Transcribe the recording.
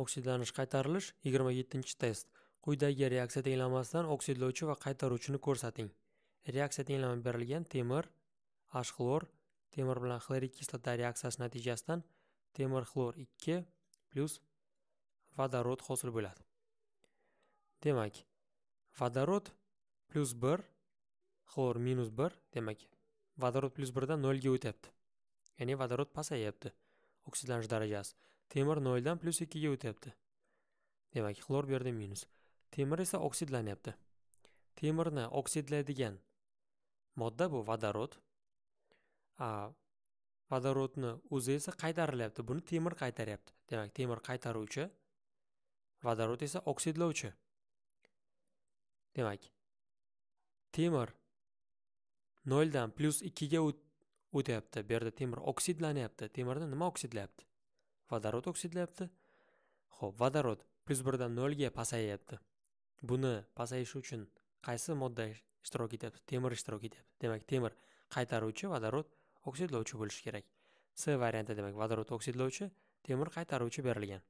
oksidlanish qaytarilish 27 test quyidagi reaksiya tenglamasidan oksidlovchi va qaytaruvchini ko'rsating reaksiya tenglami berilgan temir h xlor temir bilan xlorik kislota reaksiyasi natijasidan temir xlor 2 plyus vodorod hosil bo'ladi demak vodorod plyus 1 xlor minus 1 demak vodorod plyus 1 dan 0 ga o'tyapti ya'ni vodorod pasayapti oksidlanish darajasi temir 0 dan plyus 2 ga o'tyapti demak xlor bu yerda minus temir esa oksidlanyapti temirni oksidlaydigan modda bu vodorod a vodorodni o'zi esa qaytarilyapti buni temir qaytaryapti demak temir qaytaruvchi vodorod esa oksidlovchi demak temir noldan plyus ikkiga o'tyapti bu yerda temir oksidlanyapti temirni nima oksidlayapti vodorod oksidlayapti ho'p vodorod plyus birdan nolga pasayyapti buni pasayishi uchun qaysi modda ishtirok etyapti temir ishtirok etyapti demak temir qaytaruvchi vodorod oksidlovchi bo'lishi kerak c varianti demak vodorod oksidlovchi temir qaytaruvchi berilgan